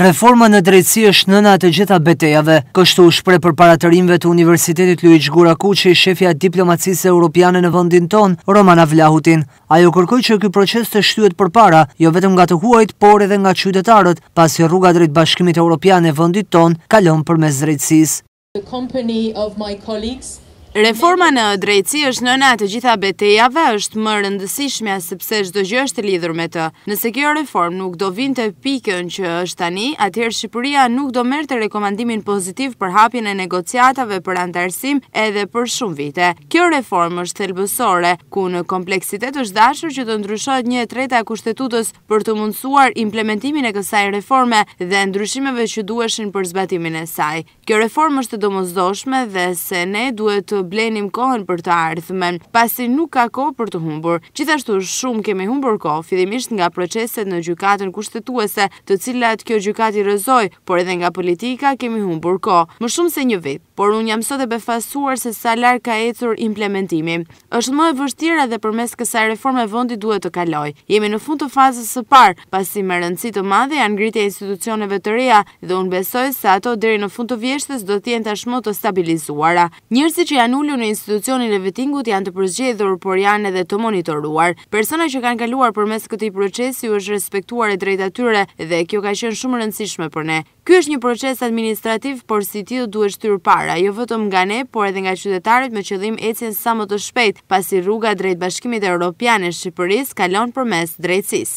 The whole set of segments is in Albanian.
Reforma në drejtësi është nëna të gjitha betejave, kështu shpre për paratërimve të Universitetit Luic Guraku që i shefja diplomacisë europiane në vëndin ton, Romana Vlahutin. Ajo kërkoj që këj proces të shtyët për para, jo vetëm nga të huajt, por edhe nga qytetarët, pas i rruga drejtë bashkimit europiane vëndit ton, kalon për mes drejtësis. The company of my colleagues, Reforma në drejtësi është në natë gjitha betejave është më rëndësishmja sepse do gjë është lidhur me të. Nëse kjo reform nuk do vinte të pikën që është tani, atëherë Shqipëria nuk do merë të rekomandimin pozitiv për hapjën e negociatave për antarësim edhe për shumë vite. Kjo reform është thelbësore, ku në kompleksitet është dashur që të ndryshojt një treta kushtetutës për të mundësuar implementimin e kësaj reforme dhe ndryshimeve që duheshin për zbatimin e saj. Kjo reform është domosdoshme dhe se ne duhet blenim kohën për të ardhmen, pasi nuk ka kohë për të humbur. Gjithashtu shumë kemi humbur kohë, fidimisht nga proceset në gjukatën kushtetuese, të cilat kjo gjukati rëzoj, por edhe nga politika kemi humbur kohë, më shumë se një vit por unë jam sot e befasuar se sa larë ka ecur implementimi. është më e vështira dhe përmes kësaj reforme vëndi duhet të kaloj. Jemi në fund të fazës së parë, pasi me rëndësi të madhe janë ngritje institucioneve të reja dhe unë besoj se ato dheri në fund të vjeshtës do jenë tashmë të stabilizuara. Njërësi që janë ullu në institucionin e vetingut janë të përzgjedhur, por janë edhe të monitoruar. Persona që kanë kaluar përmes këti procesi u është respektuar e drejta tyre dhe kjo ka qenë shumë rëndësishme për ne. Ky është një proces administrativ, por si tjilë duhet shtyrë para, jo vëtëm nga ne, por edhe nga qytetarët me qëllim ecjen sa më të shpejt, pasi rruga drejt bashkimit e Europian e Shqipëris kalon për mes drejtsis.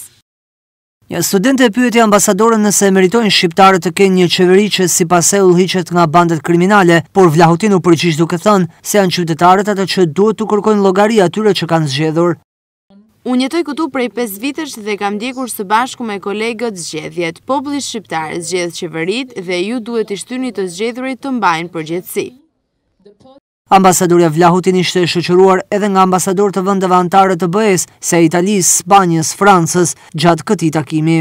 Një student e i ambasadorën nëse meritojnë shqiptarët të kenë një qeveri që si pase u nga bandet kriminale, por vlahutin u përqish duke thënë se janë qytetarët atë që duhet të kërkojnë logari atyre që kanë zgjedhur. Unë jetoj këtu prej 5 vitesh dhe kam djekur së bashku me kolegët zgjedhjet, popli shqiptar zgjedh qeverit dhe ju duhet i shtyni të zgjedhurit të mbajnë për gjithësi. Vlahutin ishte shëqëruar edhe nga ambasador të vëndëve antarët të bëjes se Italisë, Spanjës, Fransës gjatë këti takimi.